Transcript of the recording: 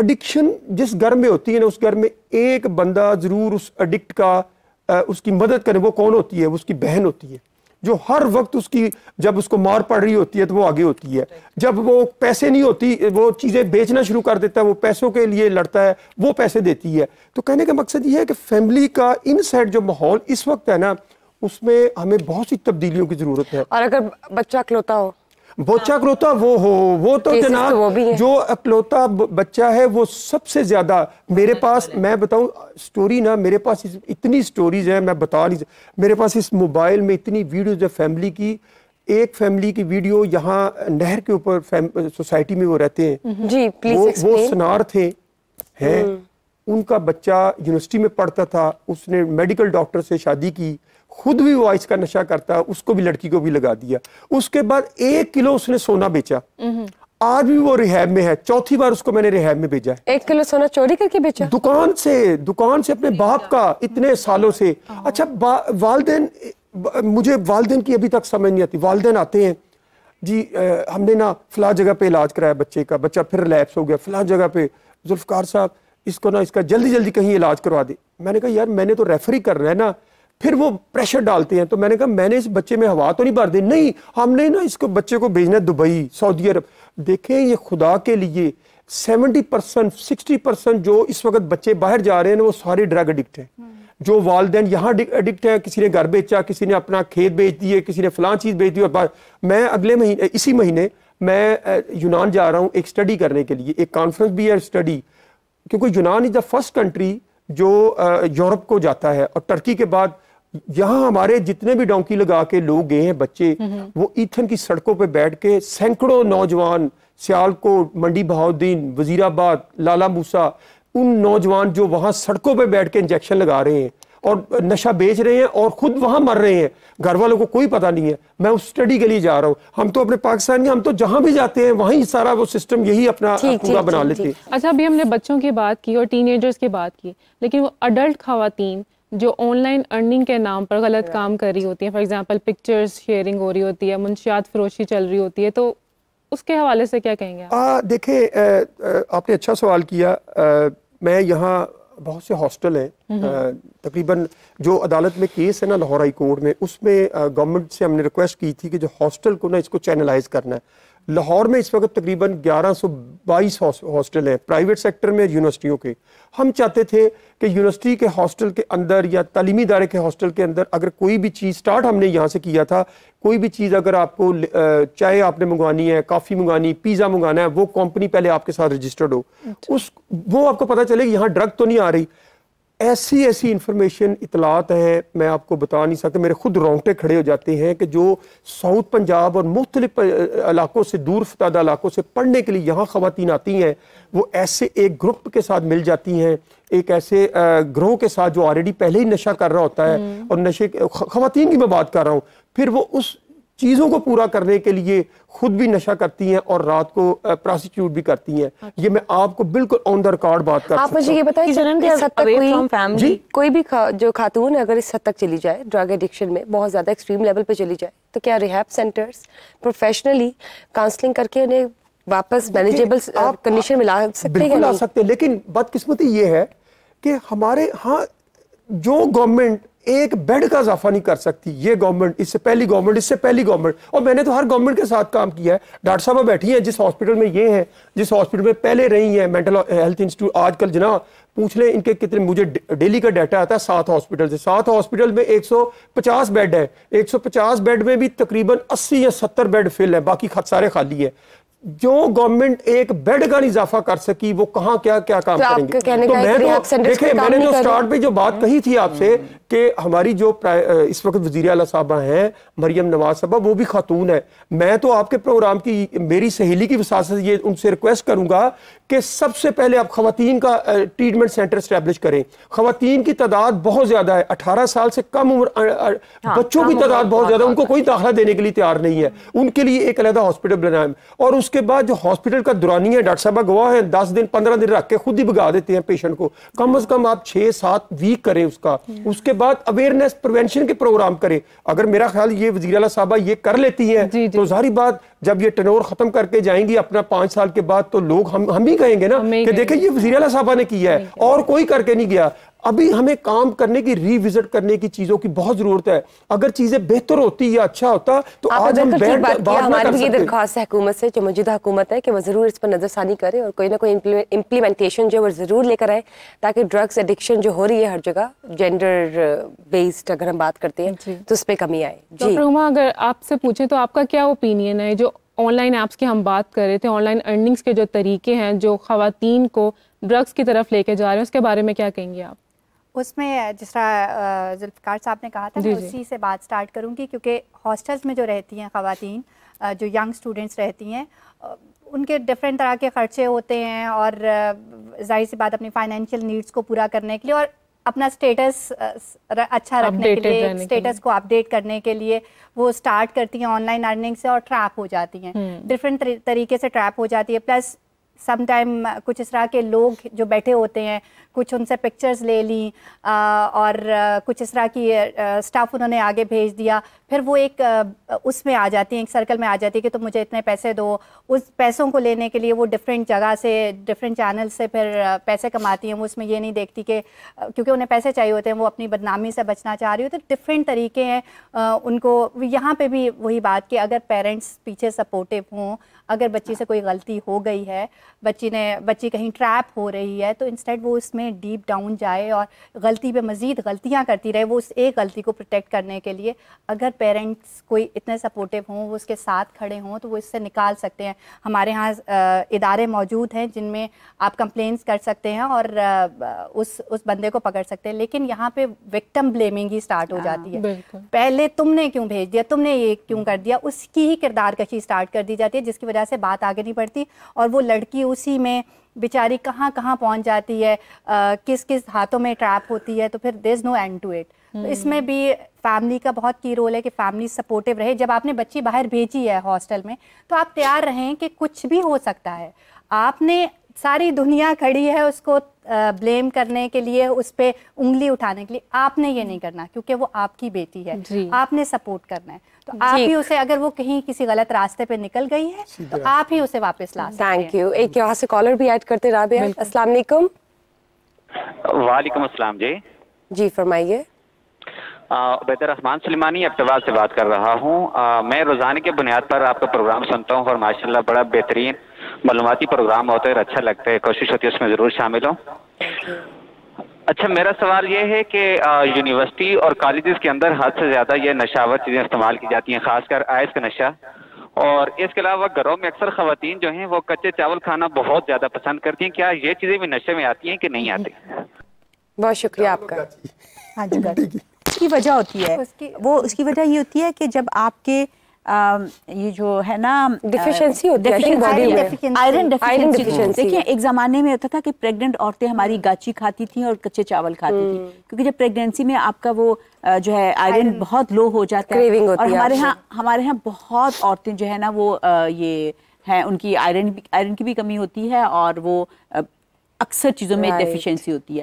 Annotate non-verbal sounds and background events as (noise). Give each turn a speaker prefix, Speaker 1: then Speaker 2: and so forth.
Speaker 1: Addiction जिस घर में होती है ना उस घर में एक बंदा ज़रूर उस एडिक्ट का उसकी मदद करे वो कौन होती है उसकी बहन होती है जो हर वक्त उसकी जब उसको मार पड़ रही होती है तो वो आगे होती है जब वो पैसे नहीं होती वो चीज़ें बेचना शुरू कर देता है वो पैसों के लिए लड़ता है वो पैसे देती है तो कहने का मकसद ये है कि फैमिली का इनसाइड जो माहौल इस वक्त है ना उसमें हमें बहुत सी तब्दीलियों की ज़रूरत है और अगर बच्चा खिलौता हो बच्चा क्रोता वो हो वो तो जनाब तो जो अकलौता बच्चा है वो सबसे ज्यादा मेरे हम्म, पास मैं बताऊं स्टोरी ना मेरे पास इतनी स्टोरीज है मैं बता नहीं मेरे पास इस मोबाइल में इतनी वीडियोज है फैमिली की एक फैमिली की वीडियो यहाँ नहर के ऊपर सोसाइटी में वो रहते
Speaker 2: हैं जी प्लीज वो, वो सनार
Speaker 1: थे हैं हम्म। उनका बच्चा यूनिवर्सिटी में पढ़ता था उसने मेडिकल डॉक्टर से शादी की खुद भी वाइस का नशा करता उसको भी लड़की को भी लगा दिया उसके बाद एक किलो उसने सोना बेचा हम्म। आज भी वो रिहैब में है चौथी बार उसको मैंने रिहैब में भेजा है एक किलो सोना चोरी करके बेचा दुकान से दुकान से अपने बाप का इतने सालों से अच्छा वालदेन मुझे वालदेन की अभी तक समझ नहीं आती वालदेन आते हैं जी आ, हमने ना फला जगह पे इलाज कराया बच्चे का बच्चा फिर रिलैप्स हो गया फला जगह पे जुल्फकार साहब इसको ना इसका जल्दी जल्दी कहीं इलाज करवा दे मैंने कहा यार मैंने तो रेफरी करना है ना फिर वो प्रेशर डालते हैं तो मैंने कहा मैंने इस बच्चे में हवा तो नहीं भर दी नहीं हमने ना इसको बच्चे को भेजना दुबई सऊदी अरब देखें ये खुदा के लिए सेवेंटी परसेंट सिक्सटी परसेंट जो इस वक्त बच्चे बाहर जा रहे हैं वो सारे ड्रग एडिक्ट हैं हम्म। जो वालदेन यहाँ एडिक्ट हैं किसी ने घर बेचा किसी ने अपना खेत बेच दिए किसी ने फलां चीज़ बेच दी और मैं अगले महीने इसी महीने मैं यूनान जा रहा हूँ एक स्टडी करने के लिए एक कॉन्फ्रेंस भी है स्टडी क्योंकि यूनान इज़ द फर्स्ट कंट्री जो यूरोप को जाता है और टर्की के बाद यहाँ हमारे जितने भी डोंकी लगा के लोग गए हैं बच्चे वो ईथन की सड़कों पर बैठ के सैकड़ों नौजवान सियालकोट मंडी बहाउद्दीन वजीराबाद लाला मूसा उन नौजवान जो वहाँ सड़कों पर बैठ के इंजेक्शन लगा रहे हैं और नशा बेच रहे हैं और ख़ुद वहां मर रहे हैं घर वालों को कोई पता नहीं है मैं उस स्टडी के लिए जा रहा हूँ हम तो अपने पाकिस्तान के हम तो जहाँ भी जाते हैं वहीं सारा वो सिस्टम यही अपना पूरा बना लेते हैं
Speaker 2: अच्छा अभी हमने बच्चों की बात की और टीनेजर्स की बात की लेकिन वो अडल्ट खातन जो ऑनलाइन अर्निंग के नाम पर गलत काम कर रही होती है फॉर एग्जाम्पल पिक्चर्स शेयरिंग हो रही होती है मुंशियात फरोशी चल रही होती है तो उसके हवाले से क्या कहेंगे
Speaker 1: देखे आपने अच्छा सवाल किया मैं यहाँ बहुत से हॉस्टल हैं हम्म। तकरीबन जो अदालत में केस है ना लाहौर हाई कोर्ट में उसमें गवर्नमेंट से हमने रिक्वेस्ट की थी कि जो हॉस्टल को ना इसको चैनलाइज करना है लाहौर में इस वक्त तकरीबन 1122 हॉस्टल हैं प्राइवेट सेक्टर में यूनिवर्सिटियों के हम चाहते थे कि यूनिवर्सिटी के हॉस्टल के अंदर या तलीमी इदारे के हॉस्टल के अंदर अगर कोई भी चीज़ स्टार्ट हमने यहाँ से किया था कोई भी चीज़ अगर आपको चाय आपने मंगवानी है काफ़ी मंगवानी पिज़्ज़ा मंगाना है वो कंपनी पहले आपके साथ रजिस्टर्ड हो अच्छा। उस वो आपको पता चले कि यहाँ ड्रग तो नहीं आ रही ऐसी ऐसी इन्फॉर्मेशन इतलात है मैं आपको बता नहीं सकता मेरे खुद रोंगटे खड़े हो जाते हैं कि जो साउथ पंजाब और मुख्तलि इलाकों से दूर फतदा इलाकों से पढ़ने के लिए यहाँ ख़वान आती हैं वो ऐसे एक ग्रुप के साथ मिल जाती हैं एक ऐसे ग्रोह के साथ जो ऑलरेडी पहले ही नशा कर रहा होता है हम्म। और नशे ख़वान की मैं बात कर रहा हूँ फिर वो उस चीज़ों को पूरा करने के लिए खुद भी नशा करती हैं और रात को प्रोसिक्यूट भी करती हैं अच्छा। ये मैं आपको बिल्कुल ऑन द रिकॉर्ड बात कर आप मुझे ये बताइए जलन के हद तक कोई फैमिली कोई भी खा, जो खातून अगर इस हद तक चली जाए ड्रग एडिक्शन में बहुत ज़्यादा एक्सट्रीम लेवल पर चली जाए तो क्या रिहैब सेंटर्स प्रोफेशनली काउंसलिंग करके उन्हें वापस मैनेजेबल कंडीशन में ला सकते हैं ला सकते हैं लेकिन बदकिस्मती ये है कि हमारे हाँ जो गवर्नमेंट एक बेड का इजाफा नहीं कर सकती ये गवर्नमेंट इससे पहली गवर्नमेंट इससे पहली गवर्नमेंट और मैंने तो हर गवर्नमेंट के साथ काम किया है डॉक्टर साहब बैठी हैं जिस हॉस्पिटल में ये हैं जिस हॉस्पिटल में पहले रही हैं मेंटल हेल्थ इंस्टीट्यूट आजकल जना पूछ लें इनके कितने मुझे डेली का डाटा आता है सात हॉस्पिटल से सात हॉस्पिटल में एक बेड है एक बेड में भी तकरीबन अस्सी या सत्तर बेड फिल है बाकी सारे खाली है जो गवर्नमेंट एक बेड का इजाफा कर सकी वो कहा क्या क्या काम तो करेंगे तो मैं तो देखे तो मैंने जो स्टार्ट पे जो बात कही थी आपसे कि हमारी जो इस वक्त वजीर अला साहबा हैं मरियम नवाज साहबा वो भी खातून है मैं तो आपके प्रोग्राम की मेरी सहेली की वसा से ये उनसे रिक्वेस्ट करूँगा कि सबसे पहले आप खातन का ट्रीटमेंट सेंटर इस्टेब्लिश करें खातन की तादाद बहुत ज़्यादा है अठारह साल से कम उम्र हाँ, बच्चों की तादाद बहुत ज़्यादा उनको कोई दाखिला देने के लिए तैयार नहीं है उनके लिए एक अलहदा हॉस्पिटल बनाए और उसके बाद जो हॉस्पिटल का दुरानी है डॉक्टर साहबा गवाह है दस दिन पंद्रह दिन रख के खुद ही भगा देते हैं पेशेंट को कम अज़ कम आप छः सात वीक करें उसका उसके बाद अवेयरनेस प्रिवेंशन के प्रोग्राम करे अगर मेरा ख्याल ये वजीर साहबा ये कर लेती है तो जारी बात जब ये टनोर खत्म करके जाएंगी अपना पांच साल के बाद तो लोग हम हम ही कहेंगे ना कि देखें ये वजी अला साहबा ने किया है और कोई करके नहीं गया अभी हमें काम करने की रिविजिट करने की चीजों की बहुत जरूरत है अगर चीजें बेहतर होती या अच्छा होता तो आज हम हमारी है हुकूमत से जो मौजूदा हुकूमत है कि वो जरूर इस पर नजरसानी करे और कोई ना कोई इम्प्लीमेंटेशन जो वो जरूर लेकर आए ताकि ड्रग्स एडिक्शन जो हो रही है हर जगह जेंडर बेस्ड uh, अगर हम बात करते हैं तो उस पर कमी आए जी
Speaker 2: अगर आपसे पूछे तो आपका क्या ओपिनियन है जो ऑनलाइन ऐप्स की हम बात कर रहे थे ऑनलाइन अर्निंग्स के जो तरीके हैं जो खातन को ड्रग्स की तरफ लेके जा रहे हैं उसके बारे में क्या कहेंगे आप उसमें जिस तरह जुल्फ़ार साहब ने कहा था मैं उसी से बात स्टार्ट करूंगी क्योंकि हॉस्टल्स में जो रहती हैं ख़ातन जो यंग स्टूडेंट्स रहती हैं उनके डिफरेंट तरह के ख़र्चे होते हैं और जाहिर सी बात अपनी फ़ाइनेंशियल नीड्स को पूरा करने के लिए और अपना स्टेटस अच्छा रखने के लिए स्टेटस को अपडेट करने के लिए वो स्टार्ट करती हैं ऑनलाइन अर्निंग से और ट्रैप हो जाती हैं डिफरेंट हम्म। तरीके से ट्रैप हो जाती है प्लस सम टाइम uh, कुछ इस तरह के लोग जो बैठे होते हैं कुछ उनसे पिक्चर्स ले ली uh, और uh, कुछ इस तरह की स्टाफ उन्होंने आगे भेज दिया फिर वो एक उसमें आ जाती हैं एक सर्कल में आ जाती है कि तुम तो मुझे इतने पैसे दो उस पैसों को लेने के लिए वो डिफरेंट जगह से डिफरेंट चैनल से फिर पैसे कमाती हैं वो उसमें ये नहीं देखती कि क्योंकि उन्हें पैसे चाहिए होते हैं वो अपनी बदनामी से बचना चाह रही हो तो डिफरेंट तरीके हैं उनको यहाँ पर भी वही बात कि अगर पेरेंट्स पीछे सपोर्टिव हों अगर बच्ची से कोई गलती हो गई है बच्ची ने बच्ची कहीं ट्रैप हो रही है तो इंस्टेड वो इसमें डीप डाउन जाए और गलती पे मज़ीद गलतियाँ करती रहे वो उस एक गलती को प्रोटेक्ट करने के लिए अगर पेरेंट्स कोई इतने सपोर्टिव हों वो उसके साथ खड़े हों तो वो इससे निकाल सकते हैं हमारे यहाँ इदारे मौजूद हैं जिनमें आप कंप्लेंट्स कर सकते हैं और उस उस बंदे को पकड़ सकते हैं लेकिन यहाँ पे विक्टम ब्लेमिंग ही स्टार्ट हो हाँ, जाती है पहले तुमने क्यों भेज दिया तुमने ये क्यों हम्म। कर दिया उसकी ही किरदार कशी स्टार्ट कर दी जाती है जिसकी वजह से बात आगे नहीं बढ़ती और वो लड़की कि उसी में बेचारी कहाँ कहाँ पहुँच जाती है आ, किस किस हाथों में ट्रैप होती है तो फिर there is no end to it तो हम्म। इसमें भी फैमिली का बहुत की रोल है कि फैमिली सपोर्टिव रहे जब आपने बच्ची बाहर भेजी है हॉस्टल में तो आप तैयार रहें कि कुछ भी हो सकता है आपने सारी दुनिया खड़ी है उसको ब्लेम करने के लिए उस पर उंगली उठाने के लिए आपने ये नहीं करना क्योंकि वो आपकी बेटी है आपने सपोर्ट करना है तो आप ही उसे अगर वो कहीं किसी गलत रास्ते पे निकल गई है तो आप ही उसे वापस ला थैंक यू एक यहाँ से कॉलर भी ऐड करते राबिया अस्सलाम
Speaker 1: वालेकुम अस्सलाम जी
Speaker 2: जी फरमाइए
Speaker 1: बेहतर रहमान सलीमानी अब्तवाल से बात कर रहा हूँ मैं रोज़ाना के बुनियाद पर आपका प्रोग्राम सुनता हूँ और माशाल्लाह बड़ा बेहतरीन मालूमती प्रोग्राम होते हैं अच्छा लगता है कोशिश होती है उसमें ज़रूर शामिल हो अच्छा मेरा सवाल ये है कि यूनिवर्सिटी और कॉलेजेस के अंदर हद से ज़्यादा ये नशावर चीज़ें इस्तेमाल की जाती हैं खासकर आयस का नशा और इसके अलावा घरों में अक्सर खातन जो हैं वो कच्चे चावल खाना बहुत ज़्यादा पसंद करती हैं क्या ये चीज़ें भी नशे में आती हैं कि नहीं आती बहुत शुक्रिया आपका हाँ जी
Speaker 2: हाँ (laughs) वजह होती है वो उसकी वजह ये होती है कि जब आपके ये जो है ना डिफिशियंसी होती है आयरन डिफिशिएंसी देखिए एक ज़माने में होता था कि प्रेग्नेंट औरतें हमारी गाची खाती थी और कच्चे चावल खाती थी हम्म। क्योंकि जब प्रेगनेंसी में आपका वो जो है आयरन बहुत लो हो जाता है और हमारे यहाँ हमारे यहाँ बहुत औरतें जो है ना वो ये है उनकी आयरन आयरन की भी कमी होती है और वो अक्सर चीज़ों में डेफिशिएंसी होती है